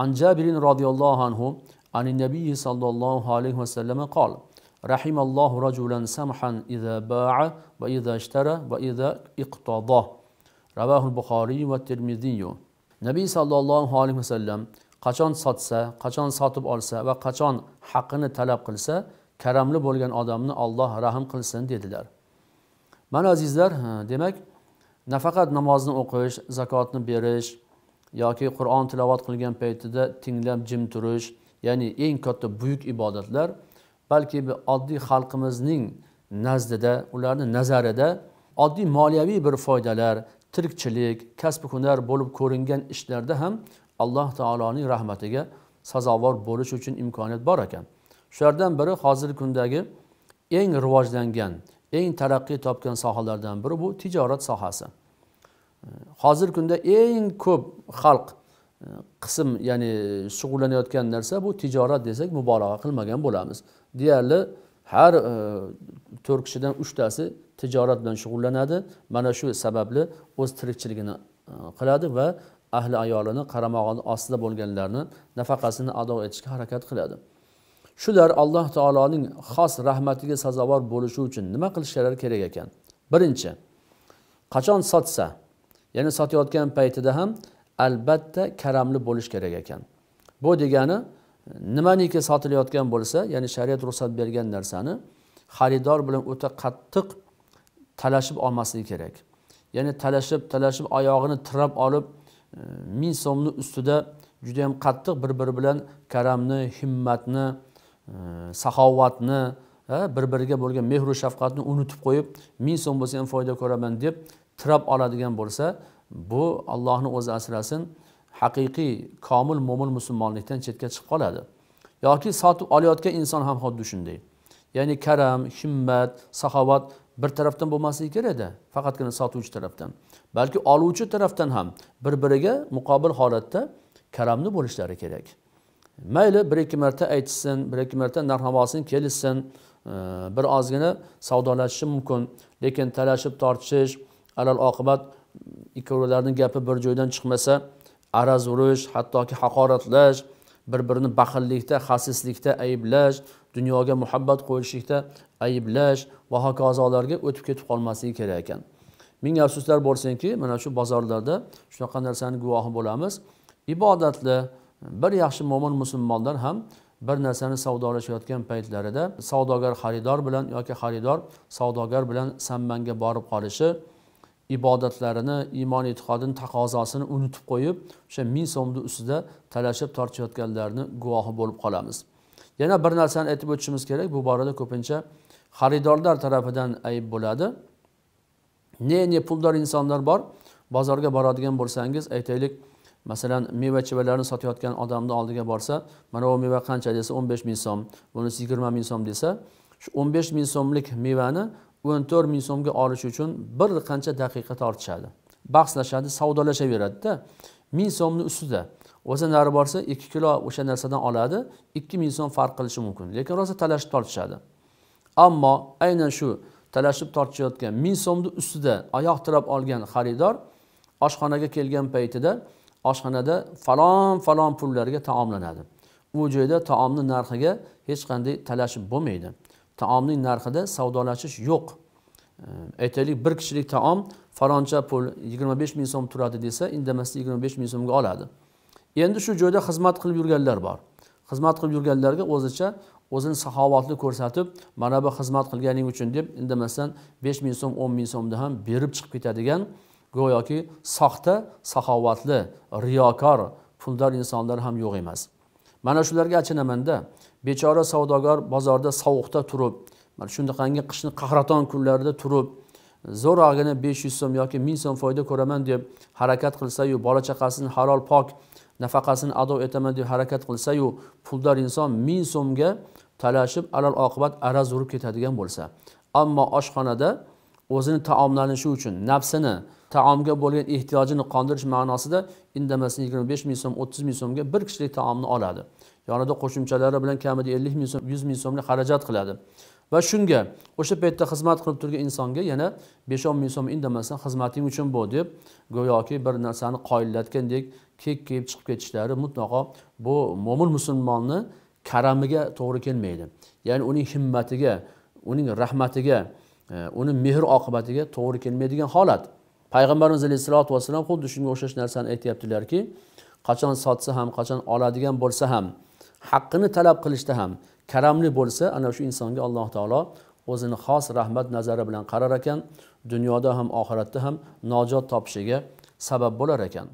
عن جابر رضي الله عنه عن النبي صلى الله عليه وسلم قال رحم الله رجلا سمحا إذا باع وإذا اشترى وإذا اقتضى رواه البخاري والترمذي صلى الله عليه وسلم qachon sotsa qachon sotib olsa va qachon haqini talab qilsa karamli bo'lgan odamni olloh rahm qilsin dedilar mana azizlar demak nafaqat namozni o'qish zakotni berish yoki qur'on tilovat qilgan paytida tinglab jim turish ya'ni eng katta buyuk ibodatlar balki oddiy xalqimizning nazdida ularni nazarida oddiy moliyaviy bir foydalar tirikchilik kasbi hunar bo'lib ko'ringan ishlarda ham alloh taoloning rahmatiga sazovor bo'lish uchun imkoniyat bor ekan shulardan biri hozirgi kundagi eng rivojlangan eng taraqqiy topgan sohalardan biri bu tijorat sohasi hozirgi kunda eng ko'p xalq e, qism ya'ni shug'ullanayotgan narsa bu tijorat desak mubolag'a qilmagan bo'lamiz deyarli har e, to'rt kishidan uchtasi tijorat bilan shug'ullanadi mana shu sababli o'z tirikchiligini e, qiladi va ahli ayolini qaramog'ini ostida bo'lganlarni nafaqasini ado etishga harakat qiladi shular alloh taoloning xos rahmatiga sazovor bo'lishi uchun nima qilishlari kerak ekan birinchi qachon sotsa ya'ni sotayotgan paytida ham albatta karamli bo'lish kerak ekan bu degani nimaniki sotilayotgan bo'lsa ya'ni shariat ruxsat bergan narsani xaridor bilan o'ta qattiq talashib olmasligi kerak ya'ni talashib talashib oyog'ini tirab olib e, ming so'mni ustida juda yam qattiq bir biri bilan karamni himmatni e, saxovatni e, bir biriga bo'lgan mehru shafqatni unutib qo'yib ming so'm bo'lsa ham foyda ko'raman deb tirab oladigan bo'lsa bu allohni o'zi asrasin haqiqiy komil mo'min musulmonlikdan chetga chiqib qoladi yoki sotib olayotgan inson ham xuddi shunday ya'ni karam himmat saxovat bir tarafdan bo'lmasligi kerakda faqatgina sotuvchi tarafdan balki oluvchi tarafdan ham bir biriga muqobil holatda karamli bo'lishlari kerak mayli bir ikki marta aytishsin bir ikki marta narxnavosini kelishsin bir ozgina savdolashishi mumkin lekin talashib tortishish alal oqibat ikkovlarini gapi bir joydan chiqmasa araz urish hattoki haqoratlash bir birini baxillikda xasislikda ayblash dunyoga muhabbat qo'yishlikda ayblash va hokazolarga o'tib ketib qolmasligi kerak ekan ming afsuslar bo'lsinki mana shu bozorlarda shunaqa narsani guvohi bo'lamiz ibodatli bir yaxshi mo'min musulmonlar ham bir narsani savdolashayotgan paytlarida savdogar xaridor bilan yoki xaridor savdogar bilan sammanga borib qolishi ibodatlarini iymon e'tiqodini taqozosini unutib qo'yib o'sha ming so'mni ustida talashib tortishayotganlarni guvohi bo'lib qolamiz yana bir narsani aytib o'tishimiz kerak bu borada ko'pincha xaridorlar tarafidan ayb bo'ladi ne ne puldor insonlar bor bozorga boradigan bo'lsangiz aytaylik masalan meva chevalarni sotayotgan odamni oldiga borsa mana bu meva qancha desa o'n besh ming so'm bunisi yigirma ming so'm desa shu o'n besh ming so'mlik mevani o'n to'rt ming so'mga olish uchun bir qancha daqiqa tortishadi bahslashadi savdolashaveradida ming so'mni ustida o'zi nari borsa ikki kilo o'sha narsadan oladi ikki ming so'm farq qilishi mumkin lekin rosa talashib tortishadi ammo aynan shu talashib tortishayotgan ming so'mni ustida oyoq tirab olgan xaridor oshxonaga kelgan paytida oshxonada falon falon pullarga taomlanadi u joyda taomni narxiga hech qanday talashib bo'lmaydi taomning narxida savdolashish yo'q aytaylik bir kishilik taom faloncha pul yigirma besh ming so'm turadi desa indamasdan yigirma besh ming so'mga oladi endi shu joyda xizmat qilib yurganlar bor xizmat qilib yurganlarga o'zicha o'zini saxovatli ko'rsatib mana bu xizmat qilganing uchun deb indamasdan besh ming so'm o'n ming so'mni ham berib chiqib ketadigan go'yoki soxta saxovatli riyokor puldor insonlar ham yo'q emas mana shularga achinamanda bechora savdogar bozorda sovuqda turib mana shunaqangi qishni qahraton kunlarida turib zo'rg'agina besh yuz so'm yoki ming so'm foyda ko'raman deb harakat qilsayu bola chaqasini halol pok nafaqasini ado etaman deb harakat qilsayu puldor inson ming so'mga talashib alal oqibat araz urib ketadigan bo'lsa ammo oshxonada o'zini taomlanishi uchun nafsini taomga bo'lgan ehtiyojini qondirish ma'nosida indamasdan yigirma besh ming so'm o'ttiz ming so'mga bir kishilik taomni oladi yonida qo'shimchalari bilan kamida ellik ming so'm yuz ming so'mni xarajat qiladi va shunga o'sha paytda xizmat qilib turgan insonga yana besh o'n ming so'm indamasdan xizmating uchun bu deb go'yoki bir narsani qoyillatgandek kek kiyib chiqib ketishlari mutlaqo bu mo'min musulmonni karamiga to'g'ri kelmaydi ya'ni uning himmatiga uning rahmatiga uni mehr oqibatiga to'g'ri kelmaydigan holat payg'ambarimiz alayhisalotu vassalom xuddi shunga o'xshash narsani aytyaptilarki qachon sotsa ham qachon oladigan bo'lsa ham haqqini talab qilishda ham karamli bo'lsa ana shu insonga alloh taolo o'zini xos rahmat nazari bilan qarar ekan dunyoda ham oxiratda ham nojot topishiga sabab bo'lar ekan